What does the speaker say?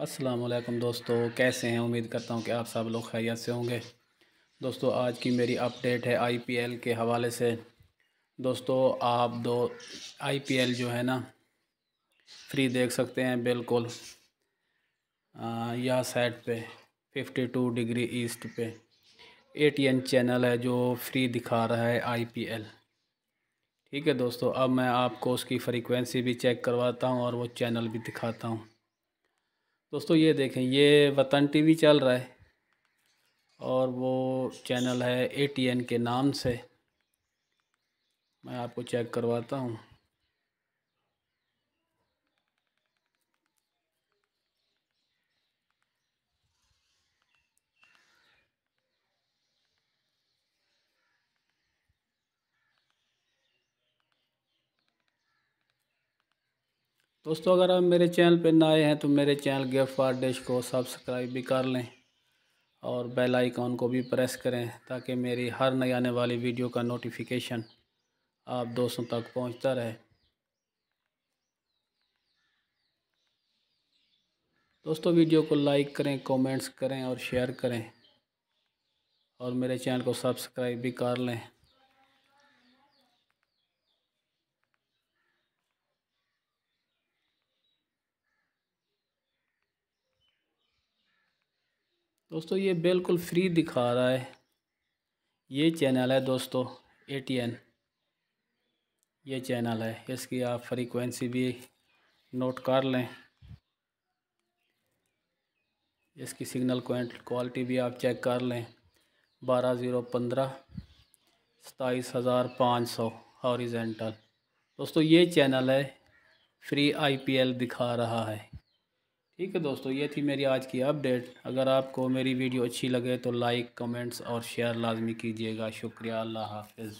वालेकुम दोस्तों कैसे हैं उम्मीद करता हूँ कि आप सब लोग खैरियत से होंगे दोस्तों आज की मेरी अपडेट है आईपीएल के हवाले से दोस्तों आप दो आईपीएल जो है ना फ्री देख सकते हैं बिल्कुल या साइड पे 52 डिग्री ईस्ट पे एटीएन चैनल है जो फ्री दिखा रहा है आईपीएल ठीक है दोस्तों अब मैं आपको उसकी फ्रीक्वेंसी भी चेक करवाता हूँ और वो चैनल भी दिखाता हूँ दोस्तों ये देखें ये वतन टीवी चल रहा है और वो चैनल है एटीएन के नाम से मैं आपको चेक करवाता हूँ दोस्तों अगर आप मेरे चैनल पर नए हैं तो मेरे चैनल गिफ्ट फॉर डिश को सब्सक्राइब भी कर लें और बेल आइकॉन को भी प्रेस करें ताकि मेरी हर नई आने वाली वीडियो का नोटिफिकेशन आप दोस्तों तक पहुंचता रहे दोस्तों वीडियो को लाइक करें कमेंट्स करें और शेयर करें और मेरे चैनल को सब्सक्राइब भी कर लें दोस्तों ये बिल्कुल फ्री दिखा रहा है ये चैनल है दोस्तों ए टी एन ये चैनल है इसकी आप फ्रीक्वेंसी भी नोट कर लें इसकी सिग्नल क्वालिटी भी आप चेक कर लें बारह ज़ीरो पंद्रह सताईस हज़ार पाँच सौ हॉरिजेंटल दोस्तों ये चैनल है फ्री आईपीएल दिखा रहा है ठीक है दोस्तों ये थी मेरी आज की अपडेट अगर आपको मेरी वीडियो अच्छी लगे तो लाइक कमेंट्स और शेयर लाजमी कीजिएगा शुक्रिया अल्लाह हाफिज़